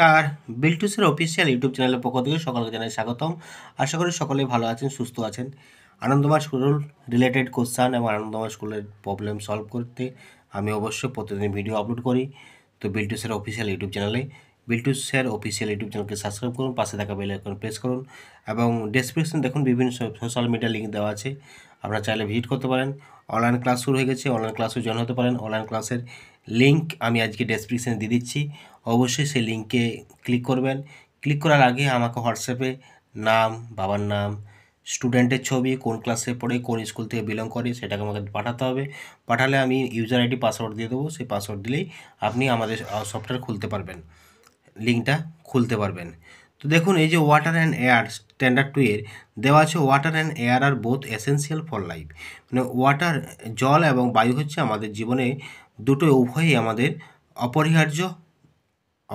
নমস্কার বিল্টুসের official YouTube চ্যানেলের পক্ষ থেকে সকলকে জানাই স্বাগতম আশা করি সকলে ভালো আছেন সুস্থ আছেন আনন্দমা স্কুল রিলেটেড কোশ্চান এবং আনন্দমা স্কুলের প্রবলেম সলভ করতে আমি অবশ্যই প্রতিদিন ভিডিও আপলোড করি তো বিল্টুসের অফিসিয়াল ইউটিউব চ্যানেলে বিল্টুস স্যার অফিসিয়াল ইউটিউব চ্যানেলকে সাবস্ক্রাইব করুন পাশে থাকা বেল আইকন প্রেস করুন এবং ডেসক্রিপশন দেখুন বিভিন্ন সোশ্যাল মিডিয়া লিঙ্ক দেওয়া আছে আপনারা চাইলে ভিজিট করতে পারেন অনলাইন ক্লাস শুরু হয়ে গেছে অনলাইন ক্লাসও জয়েন হতে পারেন অনলাইন ক্লাসের লিঙ্ক আমি আজকে ডেসক্রিপশানে দিয়ে দিচ্ছি অবশ্যই সেই লিঙ্কে ক্লিক করবেন ক্লিক করার আগে আমাকে হোয়াটসঅ্যাপে নাম বাবার নাম স্টুডেন্টের ছবি কোন ক্লাসে পড়ে কোন স্কুল থেকে বিলং করে সেটাকে আমাকে পাঠাতে হবে পাঠালে আমি ইউজার আইডি পাসওয়ার্ড দিয়ে দেবো সেই পাসওয়ার্ড দিলেই আপনি আমাদের সফটওয়্যার খুলতে পারবেন লিঙ্কটা খুলতে পারবেন তো দেখুন এই যে water and airs standard two এর দেওয়া আছে ওয়াটার অ্যান্ড এয়ার আর বোথ এসেন্সিয়াল ফর লাইফ মানে ওয়াটার জল এবং বায়ু হচ্ছে আমাদের জীবনে দুটো উভয়ই আমাদের অপরিহার্য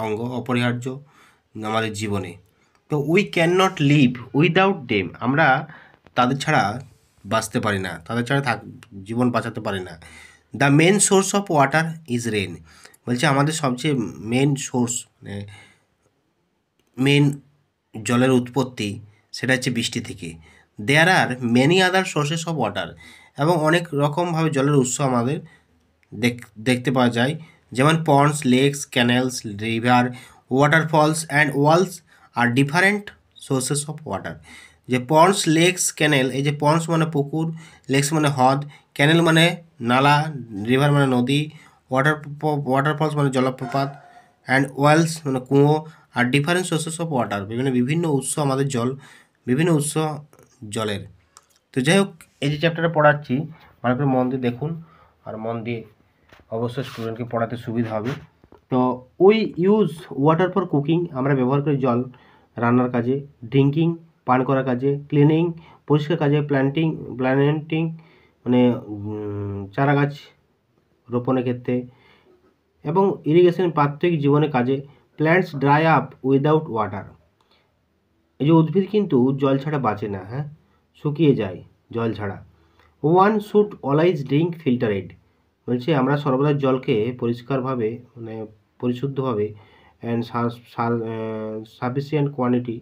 অঙ্গ অপরিহার্য আমাদের জীবনে তো we can not live without them আমরা তাদের ছাড়া বাঁচতে পারি না তাদের ছাড়া থাক জীবন বাঁচাতে পারি না the main source of water is rain বলছে আমাদের সবচেয়ে মেন সোর্স মানে মেন জলের উৎপত্তি সেটা হচ্ছে বৃষ্টি থেকে there are many other sources of water এবং অনেক রকমভাবে জলের উৎস আমাদের দেখতে পাওয়া যায় যেমন ponds lakes canals river waterfalls and wells আর ডিফারেন্ট সোর্সেস অফ ওয়াটার যে পন্ডস লেকস ক্যানেল এই যে পন্ডস মানে পুকুর লেকস মানে হ্রদ ক্যানেল মানে নালা রিভার মানে নদী ওয়াটার ওয়াটারফলস মানে জলপ্রপাত অ্যান্ড ওয়েলস মানে কুঁয়ো আর ডিফারেন্ট সোর্সেস অফ ওয়াটার বিভিন্ন বিভিন্ন উৎস আমাদের জল বিভিন্ন উৎস জলের তো যাই হোক এই যে চ্যাপ্টারে পড়াচ্ছি ভালো করে মন দিয়ে দেখুন আর মন দিয়ে অবশ্যই স্টুডেন্টকে পড়াতে সুবিধা হবে তো ওই ইউজ ওয়াটার ফর কুকিং আমরা ব্যবহার করি জল রান্নার কাজে ড্রিঙ্কিং পান করার কাজে ক্লিনিং পরিষ্কার কাজে প্ল্যান্টিং প্ল্যান্টিং মানে চারা গাছ রোপণের ক্ষেত্রে এবং ইরিগেশন প্রাত্যহিক জীবনে কাজে plants dry up without water এই যে উদ্ভিদ কিন্তু জল ছাড়া বাঁচে না হ্যাঁ শুকিয়ে যায় জল ছাড়া one should always drink filtered বলছে আমরা সর্বদা জলকে পরিষ্কারভাবে মানে পরিশুদ্ধভাবে অ্যান্ড সাফিসিয়েন্ট কোয়ান্টিটি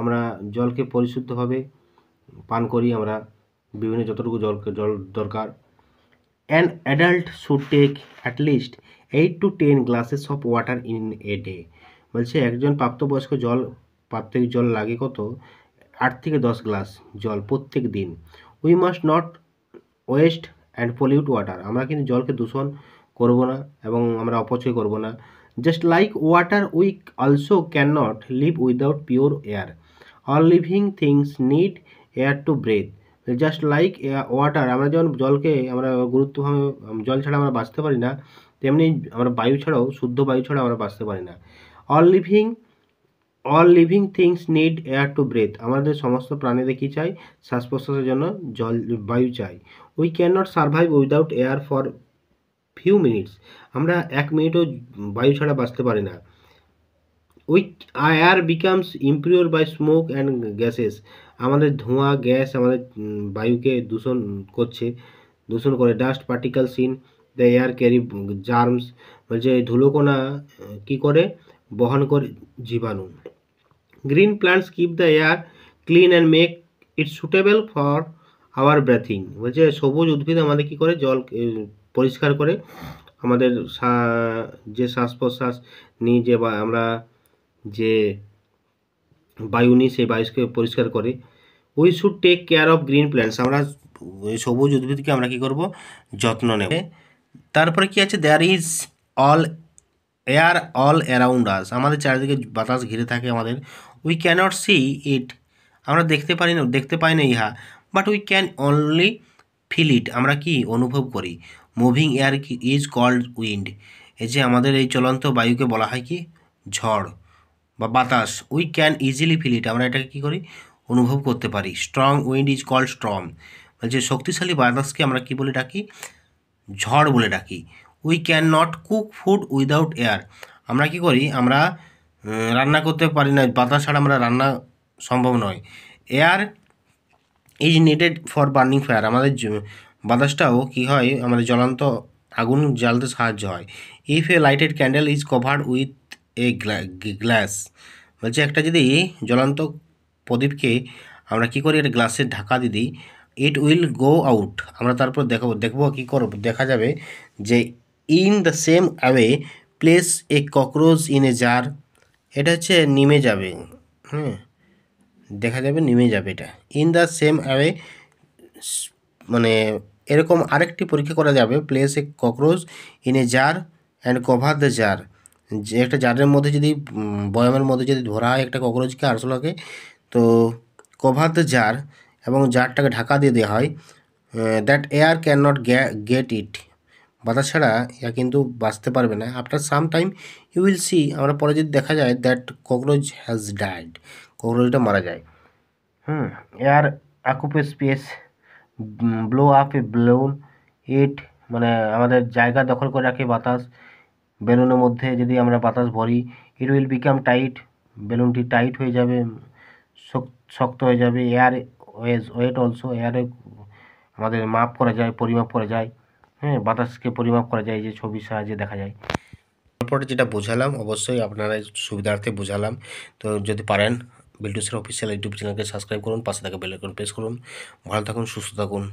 আমরা জলকে পরিশুদ্ধভাবে পান করি আমরা বিভিন্ন যতটুকু জলকে জল দরকার an adult should take at least eight to ten glasses of water in a day বলছে একজন প্রাপ্তবয়স্ক জল পাত্রে জল লাগে কত আট থেকে দশ গ্লাস জল প্রত্যেক দিন we must not waste and pollute water আমরা কিন্তু জলকে দূষণ করব না এবং আমরা অপচয় করব না just like water we also can not live without pure air all living things need air to breathe just like water আমরা যেমন জলকে আমরা গুরুত্বভাবে জল ছাড়া আমরা বাঁচতে পারি না তেমনি আমরা বায়ু ছাড়াও শুদ্ধ বায়ু ছাড়া আমরা বাঁচতে পারি না all living all living things need air to breathe আমাদের সমস্ত প্রাণীদের কী চাই শ্বাস প্রশ্বাসের জন্য জল বায়ু চাই we can not survive without air for few minutes আমরা এক মিনিটও বায়ু ছাড়া বাঁচতে পারি না we air becomes impure by smoke and gases আমাদের ধোঁয়া গ্যাস আমাদের বায়ুকে দূষণ করছে দূষণ করে dust particles in the air carry germs বলছে ধুলোকোনা কী করে বহন করে জীবাণু green plants keep the air clean and make it suitable for our breathing বলছে সবুজ উদ্ভিদ আমাদের কি করে জল পরিষ্কার করে আমাদের যে শ্বাস প্রশ্বাস নিয়ে যে আমরা যে বায়ু নিই সেই বায়ুকে পরিষ্কার করে we should take care of green plants আমরা সবুজ উদ্ভিদকে আমরা কি করব যত্ন নেব তারপরে কি আছে there is all air all around us আমাদের চারিদিকে বাতাস ঘিরে থাকে আমাদের উই ক্যানট সি ইট আমরা দেখতে পারি না দেখতে পাই না ইহা but we can only feel it আমরা কি অনুভব করি moving air is called wind এই যে আমাদের এই চলন্ত বায়ুকে বলা হয় কি ঝড় বা বাতাস we can easily feel it আমরা এটাকে কী করি অনুভব করতে পারি strong wind is called strong বলছে শক্তিশালী বাতাসকে আমরা কি বলে ডাকি ঝড় বলে ডাকি we can not cook food without air আমরা কি করি আমরা রান্না করতে পারি না বাতাস ছাড়া আমরা রান্না সম্ভব নয় air is needed for burning fire আমাদের বাতাসটাও কি হয় আমাদের জ্বলন্ত আগুন জ্বালতে সাহায্য হয় if a lighted candle is covered with a glass বলছে একটা যদি জ্বলন্ত প্রদীপকে আমরা কি করি একটা গ্লাসের ঢাকা দিদি ইট উইল গো আউট আমরা তারপর দেখব দেখবো কী করব দেখা যাবে যে in the same way place a cockroach in a jar এটা হচ্ছে নিমে যাবে হ্যাঁ দেখা যাবে নিমে যাবে এটা ইন দ্য সেম অ্যাওয়ে মানে এরকম আরেকটি পরীক্ষা করা যাবে place a cockroach in a jar and cover the jar যে একটা জারের মধ্যে যদি বয়ামের মধ্যে যদি ধরা হয় একটা ককরোচকে আরশোলাকে তো কভার দ্য জার এবং জারটাকে ঢাকা দিয়ে দেওয়া হয় that air can not get it বাধা ছাড়া ইয়া কিন্তু বাঁচতে পারবে না after some time you will see আমরা পরে যদি দেখা যায় দ্যাট ককরোচ হ্যাজ ডায়েড ককরোচটা মারা যায় হুম air occupy space blow up a balloon এট মানে আমাদের জায়গা দখল করে রাখে বাতাস বেলুনের মধ্যে যদি আমরা বাতাস ভরি ইট উইল বিকাম টাইট বেলুনটি টাইট হয়ে যাবে শক্ত হয়ে যাবে এয়ার ওয়েজ ওয়েট অলসো এয়ারে আমাদের মাপ করা যায় পরিমাপ করা যায় হ্যাঁ বাতাসকে পরিমাপ করা যায় যে ছবির সাহায্যে দেখা যায় গল্পটা যেটা বোঝালাম অবশ্যই আপনারা সুবিধার্থে বোঝালাম তো যদি পারেন বিল্ডুসের অফিসিয়াল ইউটিউব চ্যানেলকে সাবস্ক্রাইব করুন পাশে থাকা বেলাইকন প্রেস করুন ভালো থাকুন সুস্থ থাকুন